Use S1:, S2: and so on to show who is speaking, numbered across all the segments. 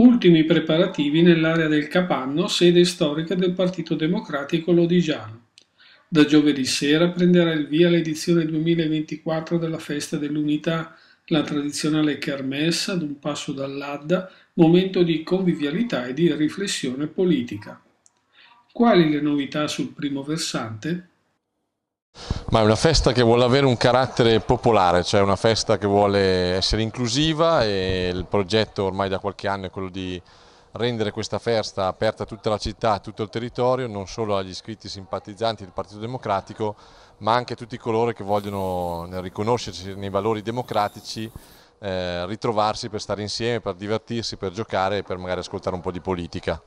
S1: Ultimi preparativi nell'area del Capanno, sede storica del Partito Democratico Lodigiano. Da giovedì sera prenderà il via l'edizione 2024 della Festa dell'Unità, la tradizionale kermesse ad un passo dall'Adda, momento di convivialità e di riflessione politica. Quali le novità sul primo versante?
S2: Ma è una festa che vuole avere un carattere popolare, cioè una festa che vuole essere inclusiva e il progetto ormai da qualche anno è quello di rendere questa festa aperta a tutta la città, a tutto il territorio, non solo agli iscritti simpatizzanti del Partito Democratico, ma anche a tutti coloro che vogliono riconoscersi nei valori democratici, eh, ritrovarsi per stare insieme, per divertirsi, per giocare e per magari ascoltare un po' di politica.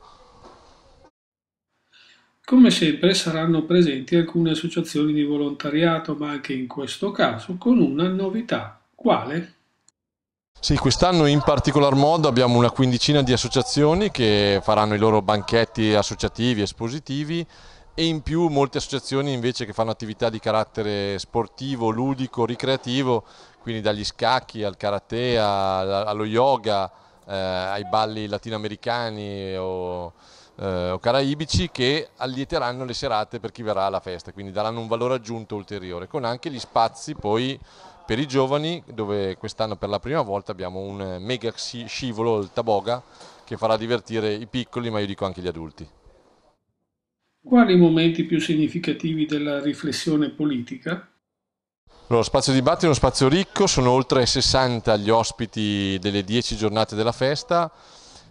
S1: Come sempre saranno presenti alcune associazioni di volontariato, ma anche in questo caso con una novità. Quale?
S2: Sì, quest'anno in particolar modo abbiamo una quindicina di associazioni che faranno i loro banchetti associativi, espositivi e in più molte associazioni invece che fanno attività di carattere sportivo, ludico, ricreativo, quindi dagli scacchi al karate, allo yoga, eh, ai balli latinoamericani o eh, o caraibici che allieteranno le serate per chi verrà alla festa, quindi daranno un valore aggiunto ulteriore, con anche gli spazi poi per i giovani, dove quest'anno per la prima volta abbiamo un mega scivolo, il Taboga, che farà divertire i piccoli, ma io dico anche gli adulti.
S1: Quali i momenti più significativi della riflessione politica?
S2: Lo spazio di dibattito è uno spazio ricco, sono oltre 60 gli ospiti delle 10 giornate della festa,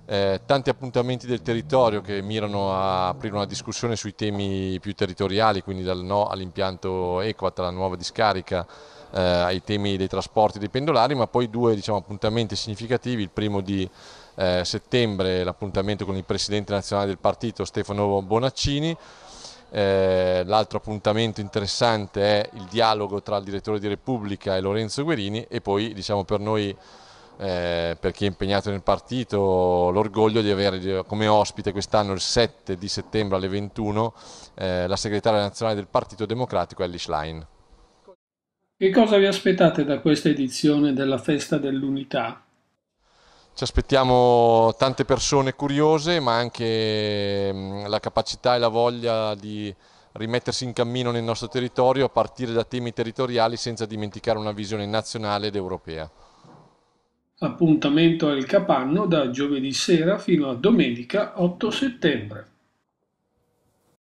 S2: eh, tanti appuntamenti del territorio che mirano a aprire una discussione sui temi più territoriali, quindi dal no all'impianto Equat, alla nuova discarica, eh, ai temi dei trasporti dei pendolari, ma poi due diciamo, appuntamenti significativi, il primo di eh, settembre l'appuntamento con il Presidente nazionale del partito Stefano Bonaccini, eh, l'altro appuntamento interessante è il dialogo tra il direttore di Repubblica e Lorenzo Guerini e poi diciamo, per noi eh, per chi è impegnato nel partito l'orgoglio di avere come ospite quest'anno il 7 di settembre alle 21 eh, la segretaria nazionale del Partito Democratico Ellie Schlein.
S1: Che cosa vi aspettate da questa edizione della Festa dell'Unità?
S2: Ci aspettiamo tante persone curiose, ma anche mm, la capacità e la voglia di rimettersi in cammino nel nostro territorio a partire da temi territoriali senza dimenticare una visione nazionale ed europea.
S1: Appuntamento al Capanno da giovedì sera fino a domenica otto settembre.